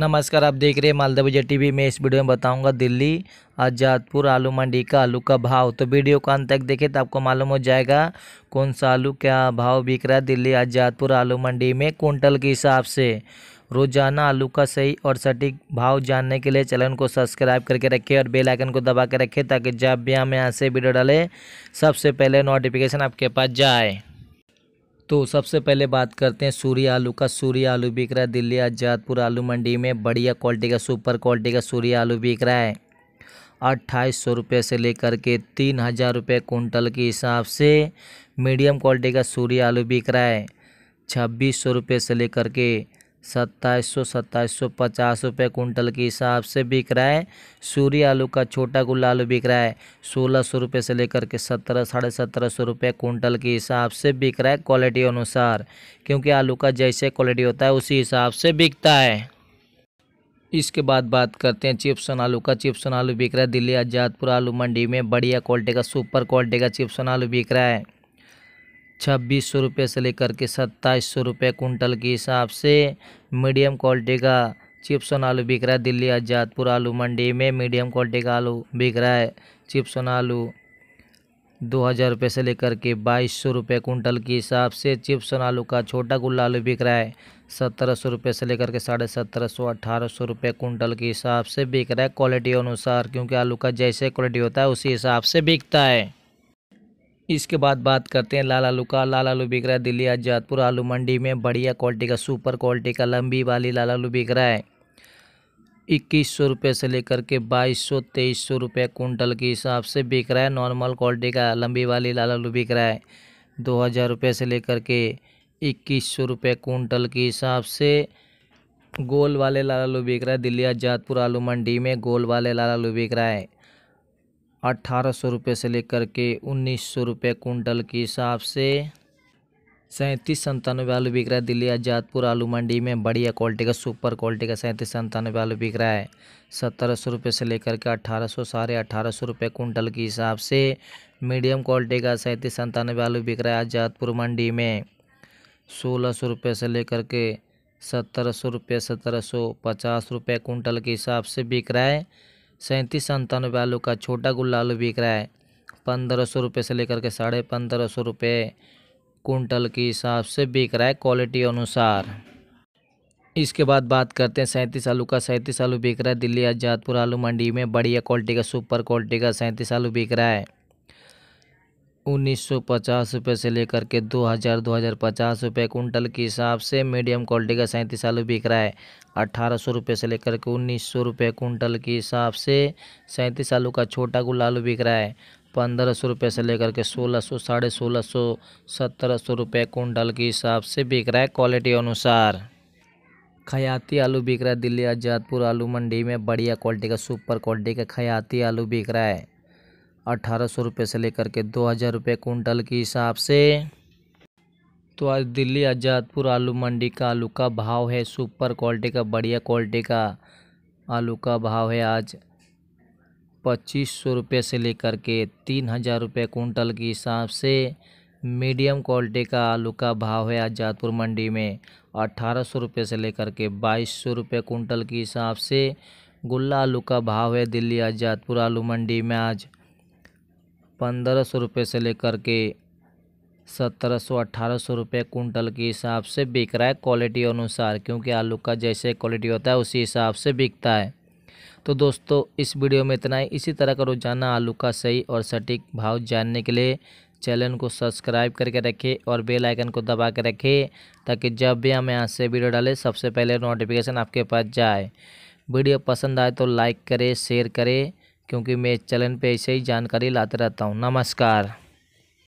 नमस्कार आप देख रहे हैं मालदा बजट टीवी में इस वीडियो में बताऊंगा दिल्ली आज़ादपुर आलू मंडी का आलू का भाव तो वीडियो को अंत तक देखें तो आपको मालूम हो जाएगा कौन सा आलू क्या भाव बिक रहा है दिल्ली आज़ादपुर आलू मंडी में कुंटल के हिसाब से रोजाना आलू का सही और सटीक भाव जानने के लिए चैनल को सब्सक्राइब करके रखें और बेल आइकन को दबा के रखें ताकि जब भी हम यहाँ से वीडियो डालें सबसे पहले नोटिफिकेशन आपके पास जाए तो सबसे पहले बात करते हैं सूर्य आलू का सूर्य आलू बिक रहा है दिल्ली आजादपुर आलू मंडी में बढ़िया क्वालिटी का सुपर क्वालिटी का सूर्य आलू बिक रहा है अट्ठाईस सौ रुपये से लेकर के तीन हज़ार रुपये कुंटल के हिसाब से मीडियम क्वालिटी का सूर्य आलू बिक रहा है छब्बीस सौ रुपये से लेकर के सत्ताईस सौ सत्ताईस सौ पचास रुपये कुंटल के हिसाब से बिक रहा है सूरी आलू का छोटा गुल्ला आलू बिक रहा है सोलह सौ रुपये से लेकर के सत्रह साढ़े सत्रह सौ रुपये कुंटल के हिसाब से बिक रहा है क्वालिटी अनुसार क्योंकि आलू का जैसे क्वालिटी होता है उसी हिसाब से बिकता है इसके बाद बात करते हैं चिप्सन आलू का चिप्सन आलू बिक रहा है दिल्ली आजादपुर आलू मंडी में बढ़िया क्वालिटी का सुपर क्वालिटी का चिप्सन आलू बिक रहा है छब्बीस सौ रुपये से लेकर के सत्ताईस सौ रुपये कुंटल के हिसाब से मीडियम क्वालिटी का चिप्सन आलू बिक रहा है दिल्ली आजादपुर आलू मंडी में मीडियम क्वालिटी का आलू बिक रहा है चिप्सन आलू दो हज़ार रुपये से लेकर के बाईस सौ रुपये कुंटल के हिसाब से चिप्सन आलू का छोटा गुल्ला आलू बिक रहा है सत्रह सौ रुपये से लेकर के साढ़े सत्रह सौ अठारह सौ रुपये कुंटल के हिसाब से बिक रहा है क्वालिटी अनुसार क्योंकि आलू का जैसे क्वालिटी होता है उसी हिसाब से बिकता है इसके बाद बात करते हैं लाल आलू का लाल आलू बिक रहा है दिल्ली आजादपुर आलू मंडी में बढ़िया क्वालिटी का सुपर क्वालिटी का लंबी वाली लाल आलू बिक रहा है इक्कीस सौ रुपये से लेकर के बाईस सौ तेईस सौ रुपये कुंटल के हिसाब से बिक रहा है नॉर्मल क्वालिटी का लंबी वाली लाल आलू बिक रहा है दो हज़ार रुपये से लेकर के इक्कीस सौ रुपये कुंटल के हिसाब से गोल वाले लाल आलू बिक रहा है दिल्ली आजादपुर आलू मंडी में गोल वाले लाल आलू बिक रहा है अट्ठारह सौ रुपये से लेकर के उन्नीस सौ रुपये कुंटल के हिसाब से सैंतीस संतानवे आलू बिक रहा है दिल्ली आजादपुर आलू मंडी में बढ़िया क्वालिटी का सुपर क्वालिटी का सैंतीस संतानवे आलू बिक रहा है सत्रह सौ रुपये से लेकर के अट्ठारह सौ साढ़े अट्ठारह सौ रुपये कुंटल के हिसाब से मीडियम क्वालिटी का सैंतीस संतानवे आलू बिक रहा है आजादपुर मंडी में सोलह सौ रुपये से लेकर के सत्रह सौ रुपये सत्रह सौ पचास रुपये कुंटल के हिसाब से बिक रहा है सैंतीस संतानवे आलू का छोटा गुल्ला आलू बिक रहा है पंद्रह सौ रुपये से लेकर के साढ़े पंद्रह सौ रुपये कुंटल के हिसाब से बिक रहा है क्वालिटी अनुसार इसके बाद बात करते हैं सैंतीस आलू का सैंतीस आलू बिक रहा है दिल्ली आजादपुर आलू मंडी में बढ़िया क्वालिटी का सुपर क्वालिटी का सैंतीस आलू बिक रहा है उन्नीस सौ पचास रुपये से लेकर के दो हज़ार दो हज़ार पचास रुपये कुंटल के हिसाब से मीडियम क्वालिटी का सैंतीस आलू बिक रहा है अट्ठारह सौ रुपये से लेकर के उन्नीस सौ रुपये कुंटल के हिसाब से सैंतीस आलू का छोटा गुल आलू बिक रहा है पंद्रह सौ रुपये से लेकर के सोलह सौ साढ़े सोलह सौ सत्रह सौ रुपये कुंटल के हिसाब से बिक रहा है क्वालिटी अनुसार खयाती आलू बिक रहा है दिल्ली आजादपुर आलू मंडी में बढ़िया क्वालिटी का सुपर क्वालिटी का खयाती आलू बिक रहा है अठारह सौ रुपये से लेकर के दो हज़ार रुपये कुंटल के हिसाब से तो आज दिल्ली आज़ादपुर आलू मंडी का आलू का भाव है सुपर क्वालिटी का बढ़िया क्वालिटी का आलू का भाव है आज पच्चीस सौ रुपये से लेकर के तीन हज़ार रुपये कुंटल के हिसाब से मीडियम क्वालिटी का आलू का भाव है आज़ादपुर मंडी में अट्ठारह सौ रुपये से लेकर के बाईस सौ रुपये कुंटल के हिसाब से गुल्ला आलू का भाव है दिल्ली आज़ादपुर आलू मंडी में आज पंद्रह सौ रुपये से लेकर के सत्रह सौ अट्ठारह सौ रुपये कुंटल के हिसाब से बिक रहा है क्वालिटी अनुसार क्योंकि आलू का जैसे क्वालिटी होता है उसी हिसाब से बिकता है तो दोस्तों इस वीडियो में इतना ही इसी तरह का रोज़ाना आलू का सही और सटीक भाव जानने के लिए चैनल को सब्सक्राइब करके रखें और बेल आइकन को दबा के रखें ताकि जब भी हम यहाँ से वीडियो डालें सबसे पहले नोटिफिकेशन आपके पास जाए वीडियो पसंद आए तो लाइक करें शेयर करें क्योंकि मैं चैनल पे ऐसे ही जानकारी लाते रहता हूँ नमस्कार